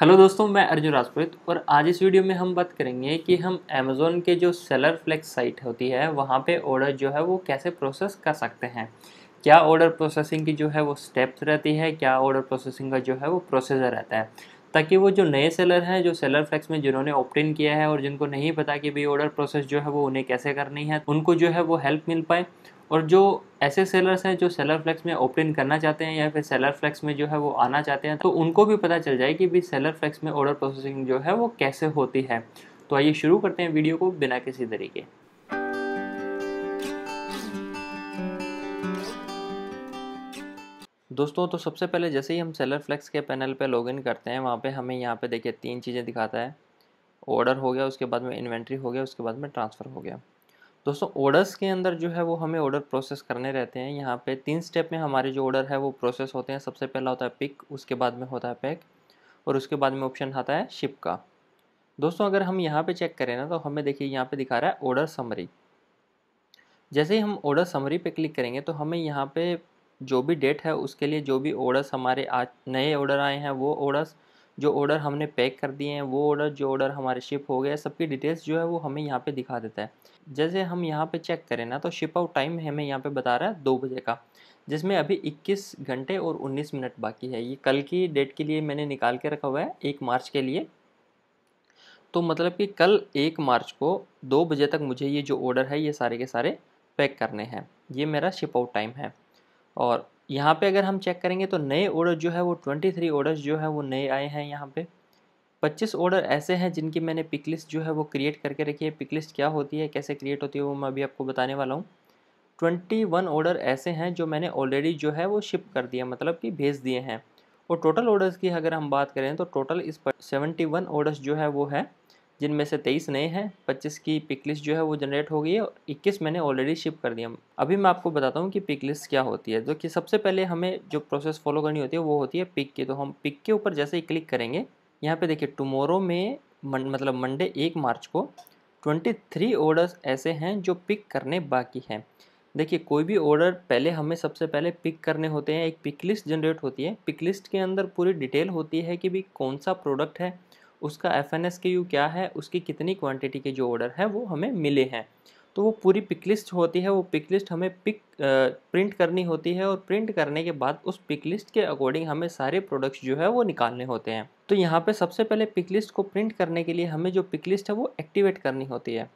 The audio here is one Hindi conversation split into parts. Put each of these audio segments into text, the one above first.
हेलो दोस्तों मैं अर्जुन राजपूत और आज इस वीडियो में हम बात करेंगे कि हम अमेज़ोन के जो सेलर फ्लेक्स साइट होती है वहाँ पे ऑर्डर जो है वो कैसे प्रोसेस कर सकते हैं क्या ऑर्डर प्रोसेसिंग की जो है वो स्टेप्स रहती है क्या ऑर्डर प्रोसेसिंग का जो है वो प्रोसेसर रहता है ताकि वो जो नए सेलर हैं जो सेलर फ्लेक्स में जिन्होंने ऑप्टेन किया है और जिनको नहीं पता कि भाई ऑर्डर प्रोसेस जो है वो उन्हें कैसे करनी है उनको जो है वो हेल्प मिल पाए और जो ऐसे सेलर्स हैं जो सेलर फ्लैक्स में ओपन करना चाहते हैं या फिर सेलर फ्लैक्स में जो है वो आना चाहते हैं तो उनको भी पता चल जाए कि भी सेलर फ्लैक्स में ऑर्डर प्रोसेसिंग जो है वो कैसे होती है तो आइए शुरू करते हैं वीडियो को बिना किसी तरीके दोस्तों तो सबसे पहले जैसे ही हम सेलर फ्लैक्स के पैनल पे इन करते हैं वहाँ पे हमें यहाँ पे देखिए तीन चीज़ें दिखाता है ऑर्डर हो गया उसके बाद में इन्वेंट्री हो गया उसके बाद में ट्रांसफ़र हो गया दोस्तों ऑर्डर्स के अंदर जो है वो हमें ऑर्डर प्रोसेस करने रहते हैं यहाँ पे तीन स्टेप में हमारे जो ऑर्डर है वो प्रोसेस होते हैं सबसे पहला होता है पिक उसके बाद में होता है पैक और उसके बाद में ऑप्शन आता है शिप का दोस्तों अगर हम यहाँ पे चेक करें ना तो हमें देखिए यहाँ पे दिखा रहा है ऑर्डर समरी जैसे ही हम ऑर्डर समरी पे क्लिक करेंगे तो हमें यहाँ पे जो भी डेट है उसके लिए जो भी ऑर्डर्स हमारे आज नए ऑर्डर आए हैं वो ऑर्डर्स जो ऑर्डर हमने पैक कर दिए हैं वो ऑर्डर जो ऑर्डर हमारे शिप हो गया सबकी डिटेल्स जो है वो हमें यहाँ पे दिखा देता है जैसे हम यहाँ पे चेक करें ना तो शिप आउट टाइम हमें यहाँ पे बता रहा है दो बजे का जिसमें अभी 21 घंटे और 19 मिनट बाकी है ये कल की डेट के लिए मैंने निकाल के रखा हुआ है एक मार्च के लिए तो मतलब कि कल एक मार्च को दो बजे तक मुझे ये जो ऑर्डर है ये सारे के सारे पैक करने हैं ये मेरा शिप आउट टाइम है और यहाँ पे अगर हम चेक करेंगे तो नए ऑर्डर जो है वो ट्वेंटी थ्री ऑर्डर्स जो है वो नए आए हैं यहाँ पे पच्चीस ऑर्डर ऐसे हैं जिनकी मैंने पिक लिस्ट जो है वो क्रिएट करके रखी है पिक लिस्ट क्या होती है कैसे क्रिएट होती है वो मैं अभी आपको बताने वाला हूँ ट्वेंटी वन ऑर्डर ऐसे हैं जो मैंने ऑलरेडी जो है वो शिप कर दिया मतलब कि भेज दिए हैं और टोटल ऑर्डर्स की अगर हम बात करें तो टोटल इस पर सेवेंटी वन ऑर्डर्स जो है वो है जिनमें से तेईस नए हैं पच्चीस की पिकलिस्ट जो है वो जनरेट हो गई है और इक्कीस मैंने ऑलरेडी शिप कर दिया अभी मैं आपको बताता हूँ कि पिक लिस्ट क्या होती है जो कि सबसे पहले हमें जो प्रोसेस फॉलो करनी होती है वो होती है पिक की तो हम पिक के ऊपर जैसे ही क्लिक करेंगे यहाँ पे देखिए टुमोरो में मन, मतलब मंडे एक मार्च को ट्वेंटी थ्री ऑर्डर्स ऐसे हैं जो पिक करने बाकी हैं देखिए कोई भी ऑर्डर पहले हमें सबसे पहले पिक करने होते हैं एक पिक लिस्ट जनरेट होती है पिक लिस्ट के अंदर पूरी डिटेल होती है कि भी कौन सा प्रोडक्ट है उसका F N S K U क्या है उसकी कितनी क्वांटिटी के जो ऑर्डर हैं वो हमें मिले हैं तो वो पूरी पिक लिस्ट होती है वो पिक लिस्ट हमें पिक प्रिंट करनी होती है और प्रिंट करने के बाद उस पिक लिस्ट के अकॉर्डिंग हमें सारे प्रोडक्ट्स जो है वो निकालने होते हैं तो यहाँ पे सबसे पहले पिक लिस्ट को प्रिंट करने के लिए हमें जो पिक लिस्ट है वो एक्टिवेट करनी होती है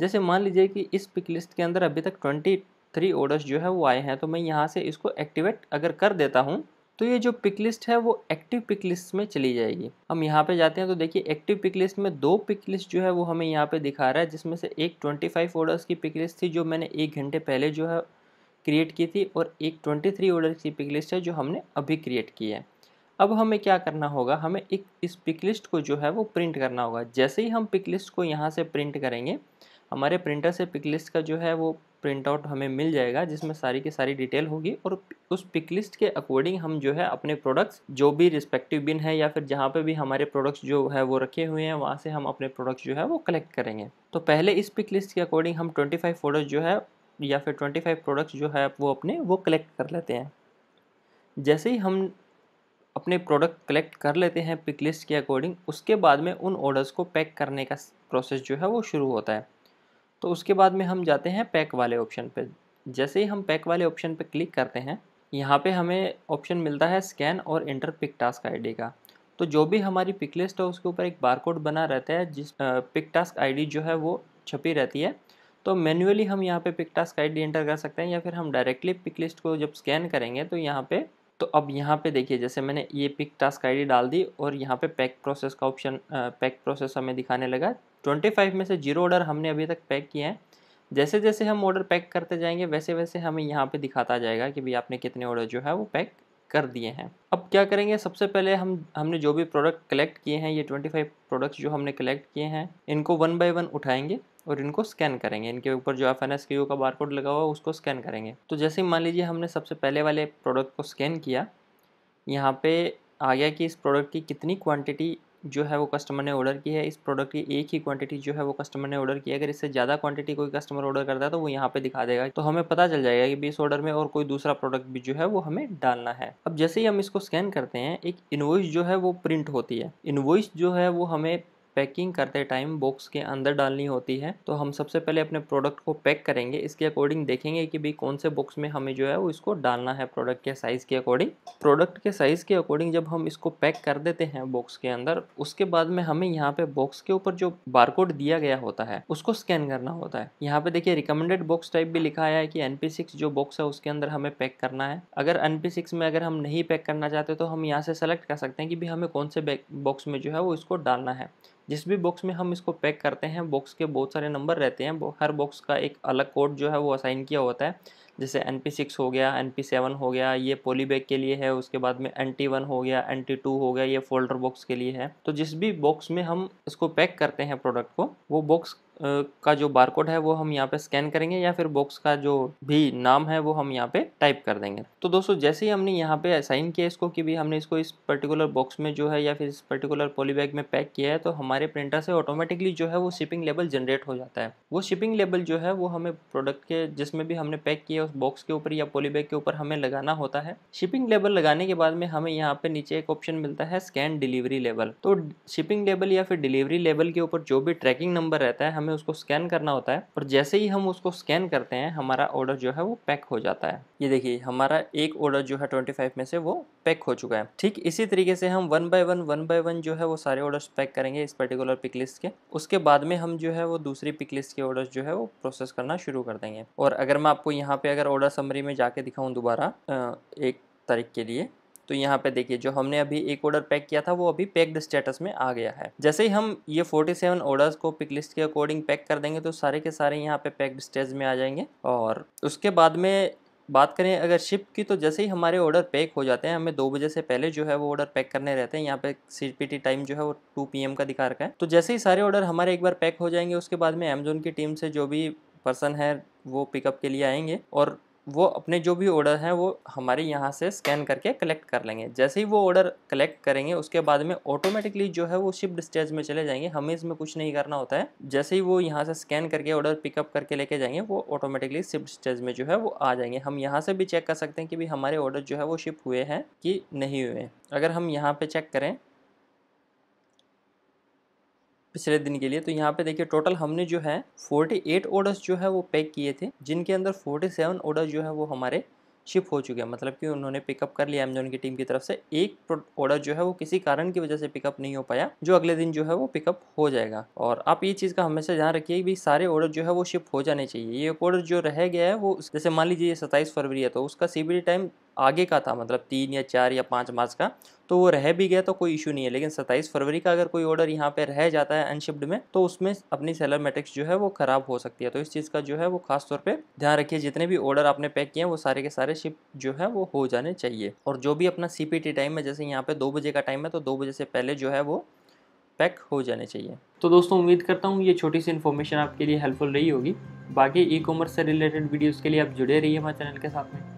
जैसे मान लीजिए कि इस पिक लिस्ट के अंदर अभी तक ट्वेंटी थ्री ऑर्डर्स जो है वो आए हैं तो मैं यहाँ से इसको एक्टिवेट अगर कर देता हूँ तो ये जो पिक लिस्ट है वो एक्टिव पिक लिस्ट में चली जाएगी हम यहाँ पे जाते हैं तो देखिए एक्टिव पिक लिस्ट में दो पिक लिस्ट जो है वो हमें यहाँ पे दिखा रहा है जिसमें से एक 25 ऑर्डर्स की पिक लिस्ट थी जो मैंने एक घंटे पहले जो है क्रिएट की थी और एक 23 ऑर्डर्स की पिक लिस्ट है जो हमने अभी क्रिएट की है अब हमें क्या करना होगा हमें एक इस पिक लिस्ट को जो है वो प्रिंट करना होगा जैसे ही हम पिक लिस्ट को यहाँ से प्रिंट करेंगे हमारे प्रिंटर से पिक लिस्ट का जो है वो प्रिंट आउट हमें मिल जाएगा जिसमें सारी की सारी डिटेल होगी और उस पिक लिस्ट के अकॉर्डिंग हम जो है अपने प्रोडक्ट्स जो भी रिस्पेक्टिव बिन है या फिर जहाँ पे भी हमारे प्रोडक्ट्स जो है वो रखे हुए हैं वहाँ से हम अपने प्रोडक्ट्स जो है वो कलेक्ट करेंगे तो पहले इस पिक लिस्ट के अकॉर्डिंग हम फाइव फोटोज जो है या फिर फाइव प्रोडक्ट्स जो है वो अपने वो कलेक्ट कर लेते हैं जैसे ही हम अपने प्रोडक्ट कलेक्ट कर लेते हैं पिक लिस्ट के अकॉर्डिंग उसके बाद में उन ऑर्डर्स को पैक करने का प्रोसेस जो है वो शुरू होता है तो उसके बाद में हम जाते हैं पैक वाले ऑप्शन पे जैसे ही हम पैक वाले ऑप्शन पे क्लिक करते हैं यहाँ पे हमें ऑप्शन मिलता है स्कैन और इंटर पिक टास्क आईडी का तो जो भी हमारी पिक लिस्ट है उसके ऊपर एक बारकोड बना रहता है जिस पिक टास्क आईडी जो है वो छपी रहती है तो मैन्युअली हम यहाँ पे पिक टास्क आईडी एंटर कर सकते हैं या फिर हम डायरेक्टली पिक लिस्ट को जब स्कैन करेंगे तो यहाँ पे तो अब यहाँ पे देखिए जैसे मैंने ये पिक टास्क आईडी डाल दी और यहाँ पे पैक प्रोसेस का ऑप्शन पैक प्रोसेस हमें दिखाने लगा 25 में से जीरो ऑर्डर हमने अभी तक पैक किए हैं जैसे जैसे हम ऑर्डर पैक करते जाएंगे वैसे वैसे हमें यहाँ पे दिखाता जाएगा कि भाई आपने कितने ऑर्डर जो है वो पैक कर दिए हैं अब क्या करेंगे सबसे पहले हम हमने जो भी प्रोडक्ट कलेक्ट किए हैं ये 25 प्रोडक्ट्स जो हमने कलेक्ट किए हैं इनको वन बाय वन उठाएंगे और इनको स्कैन करेंगे इनके ऊपर जो एफ एन एस का बारकोड लगा हुआ है उसको स्कैन करेंगे तो जैसे मान लीजिए हमने सबसे पहले वाले प्रोडक्ट को स्कैन किया यहाँ पे आ गया कि इस प्रोडक्ट की कितनी क्वांटिटी जो है वो कस्टमर ने ऑर्डर की है इस प्रोडक्ट की एक ही क्वांटिटी जो है वो कस्टमर ने ऑर्डर की है अगर इससे ज़्यादा क्वांटिटी कोई कस्टमर ऑर्डर करता है तो वो यहाँ पे दिखा देगा तो हमें पता चल जाएगा कि भी इस ऑर्डर में और कोई दूसरा प्रोडक्ट भी जो है वो हमें डालना है अब जैसे ही हम इसको स्कैन करते हैं एक इन्वॉइस जो है वो प्रिंट होती है इन्वॉइस जो है वो हमें पैकिंग करते टाइम बॉक्स के अंदर डालनी होती है तो हम सबसे पहले अपने प्रोडक्ट को पैक करेंगे इसके अकॉर्डिंग देखेंगे कि भाई कौन से बॉक्स में हमें जो है वो इसको डालना है प्रोडक्ट के साइज़ के अकॉर्डिंग प्रोडक्ट के साइज़ के अकॉर्डिंग जब हम इसको पैक कर देते हैं बॉक्स के अंदर उसके बाद में हमें यहाँ पे बॉक्स के ऊपर जो बारकोड दिया गया होता है उसको स्कैन करना होता है यहाँ पे देखिए रिकमेंडेड बॉक्स टाइप भी लिखा है कि एनपी सिक्स जो बॉक्स है उसके अंदर हमें पैक करना है अगर एनपी सिक्स में अगर हम नहीं पैक करना चाहते तो हम यहाँ से सेलेक्ट कर सकते हैं कि भी हमें कौन से बॉक्स में जो है वो इसको डालना है जिस भी बॉक्स में हम इसको पैक करते हैं बॉक्स के बहुत सारे नंबर रहते हैं हर बॉक्स का एक अलग कोड जो है वो असाइन किया होता है जैसे एन पी सिक्स हो गया एन पी सेवन हो गया ये पोली बैग के लिए है उसके बाद में एन टी वन हो गया एन टी टू हो गया ये फोल्डर बॉक्स के लिए है तो जिस भी बॉक्स में हम इसको पैक करते हैं प्रोडक्ट को वो बॉक्स का जो बारकोड है वो हम यहाँ पे स्कैन करेंगे या फिर बॉक्स का जो भी नाम है वो हम यहाँ पे टाइप कर देंगे तो दोस्तों जैसे ही हमने यहाँ पे असाइन किया इसको कि भी हमने इसको इस पर्टिकुलर बॉक्स में जो है या फिर इस पर्टिकुलर पॉलीबैग में पैक किया है तो हमारे प्रिंटर से ऑटोमेटिकली जो है वो शिपिंग लेबल जनरेट हो जाता है वो शिपिंग लेबल जो है वो हमें प्रोडक्ट के जिसमें भी हमने पैक किया उस बॉक्स के ऊपर या पॉलीबैग के ऊपर हमें लगाना होता है शिपिंग लेबल लगाने के बाद में हमें यहाँ पे नीचे एक ऑप्शन मिलता है स्कैन डिलीवरी लेबल तो शिपिंग लेबल या फिर डिलीवरी लेबल के ऊपर जो भी ट्रैकिंग नंबर रहता है हमें हमें उसको स्कैन करना होता है और जैसे ही हम उसको स्कैन करते हैं हमारा ऑर्डर जो है वो पैक हो जाता है ये देखिए हमारा एक ऑर्डर जो है ट्वेंटी फाइव में से वो पैक हो चुका है ठीक इसी तरीके से हम one by one one by one जो है वो सारे ऑर्डर्स पैक करेंगे इस पर्टिकुलर पिक लिस्ट के उसके बाद में हम जो है वो दूसरी पिक लिस्ट के ऑर्डर जो है वो प्रोसेस करना शुरू कर देंगे और अगर मैं आपको यहाँ पे अगर ऑर्डर समरी में जाके दिखाऊँ दोबारा एक तारीख के लिए तो यहाँ पे देखिए जो हमने अभी एक ऑर्डर पैक किया था वो अभी पैक्ड स्टेटस में आ गया है जैसे ही हम ये 47 ऑर्डर्स को पिक लिस्ट के अकॉर्डिंग पैक कर देंगे तो सारे के सारे यहाँ पे पैक्ड स्टेज में आ जाएंगे और उसके बाद में बात करें अगर शिप की तो जैसे ही हमारे ऑर्डर पैक हो जाते हैं हमें दो बजे से पहले जो है वो ऑर्डर पैक करने रहते हैं यहाँ पे सी टाइम जो है वो टू पी का दिखा रखा है तो जैसे ही सारे ऑर्डर हमारे एक बार पैक हो जाएंगे उसके बाद में अमेजोन की टीम से जो भी पर्सन है वो पिकअप के लिए आएंगे और वो अपने जो भी ऑर्डर हैं वो हमारे यहाँ से स्कैन करके कलेक्ट कर लेंगे जैसे ही वो ऑर्डर कलेक्ट करेंगे उसके बाद में ऑटोमेटिकली जो है वो शिफ्ट स्टेज में चले जाएंगे हमें इसमें कुछ नहीं करना होता है जैसे ही वो यहाँ से स्कैन करके ऑर्डर पिकअप करके लेके जाएंगे वो ऑटोमेटिकली शिफ्ट स्टेज में जो है वो आ जाएंगे हम यहाँ से भी चेक कर सकते हैं कि भाई हमारे ऑर्डर जो है वो शिप हुए हैं कि नहीं हुए अगर हम यहाँ पर चेक करें पिछले दिन के लिए तो यहाँ पे देखिए टोटल हमने जो है 48 ऑर्डर्स जो है वो पैक किए थे जिनके अंदर 47 ऑर्डर जो है वो हमारे शिप हो चुके हैं मतलब कि उन्होंने पिकअप कर लिया अमेजोन की टीम की तरफ से एक ऑर्डर जो है वो किसी कारण की वजह से पिकअप नहीं हो पाया जो अगले दिन जो है वो पिकअप हो जाएगा और आप ये चीज़ का हमेशा ध्यान रखिए कि सारे ऑर्डर जो है वो शिप हो जाने चाहिए ये ऑर्डर जो रह गया है वो जैसे मान लीजिए सत्ताईस फरवरी है तो उसका सी टाइम आगे का था मतलब तीन या चार या पाँच मार्च का तो वो रह भी गया तो कोई इशू नहीं है लेकिन 27 फरवरी का अगर कोई ऑर्डर यहाँ पे रह जाता है अनशिप्ड में तो उसमें अपनी सेलर मेट्रिक्स जो है वो ख़राब हो सकती है तो इस चीज़ का जो है वो खास तौर पे ध्यान रखिए जितने भी ऑर्डर आपने पैक किए हैं वो सारे के सारे शिप जो है वो हो जाने चाहिए और जो भी अपना सी टाइम है जैसे यहाँ पर दो बजे का टाइम है तो दो बजे से पहले जो है वो पैक हो जाने चाहिए तो दोस्तों उम्मीद करता हूँ ये छोटी सी इन्फॉर्मेशन आपके लिए हेल्पफुल रही होगी बाकी ई कॉमर्स से रिलेटेड वीडियोज़ के लिए आप जुड़े रहिए हमारे चैनल के साथ में